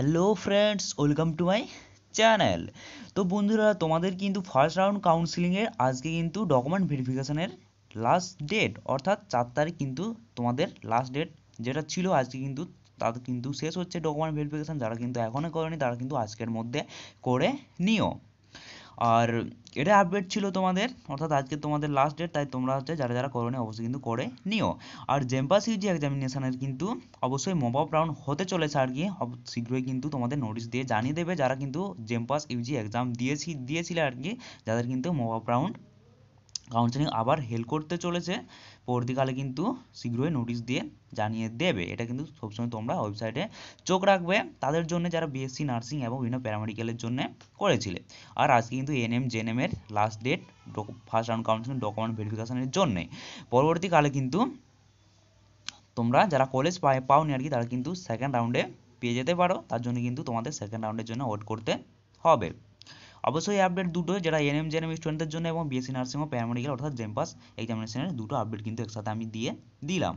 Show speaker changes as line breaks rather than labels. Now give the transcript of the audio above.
hello friends welcome to my channel তো বন্ধুরা তোমাদের কিন্তু ফার্স্ট রাউন্ড কাউন্সিলিংয়ের আজকে কিন্তু ডকুমেন্ট ভেরিফিকেশনের লাস্ট ডেট অর্থাৎ চার তারিখ কিন্তু তোমাদের লাস্ট ডেট যেটা ছিল আজকে কিন্তু তাদের কিন্তু শেষ হচ্ছে ডকুমেন্ট ভেরিফিকেশান যারা কিন্তু এখনও করেনি তারা কিন্তু আজকের মধ্যে করে নিও আর এটা আপডেট ছিল তোমাদের অর্থাৎ আজকে তোমাদের লাস্ট ডেট তাই তোমরা হচ্ছে যারা যারা করো অবশ্যই কিন্তু করে নিও আর জেম্পাস ইউজি এক্সামিনেশানের কিন্তু অবশ্যই মব আপ রাউন্ড হতে চলেছে আর কি শীঘ্রই কিন্তু তোমাদের নোটিশ দিয়ে জানিয়ে দেবে যারা কিন্তু জেম্পাস ইউজি এক্সাম দিয়েছি দিয়েছিলে আর কি যাদের কিন্তু মব আপ রাউন্ড কাউন্সিলিং আবার হেল্প করতে চলেছে পরবর্তীকালে কিন্তু শীঘ্রই নোটিশ দিয়ে জানিয়ে দেবে এটা কিন্তু সবসময় তোমরা ওয়েবসাইটে চোখ রাখবে তাদের জন্য যারা বিএসসি নার্সিং এবং বিভিন্ন প্যারামেডিক্যালের জন্য করেছিলে আর আজকে কিন্তু এনএম জেনএমের last date first round counselling document ভেরিফিকেশনের জন্যে পরবর্তীকালে কিন্তু তোমরা যারা কলেজ পাওনি আর কি তারা কিন্তু সেকেন্ড রাউন্ডে পেয়ে যেতে পারো তার জন্য কিন্তু তোমাদের সেকেন্ড রাউন্ডের জন্য ওয়েট করতে হবে অবশ্যই আপডেট দুটো যারা এনএম জেনমি স্টুডেন্টদের জন্য এবং বিএসসি নার্সিং ও প্যারামেডিক্যাল অর্থাৎ জেম পাস एग्जामिनेशनের দুটো আপডেট কিন্তু একসাথে আমি দিয়ে দিলাম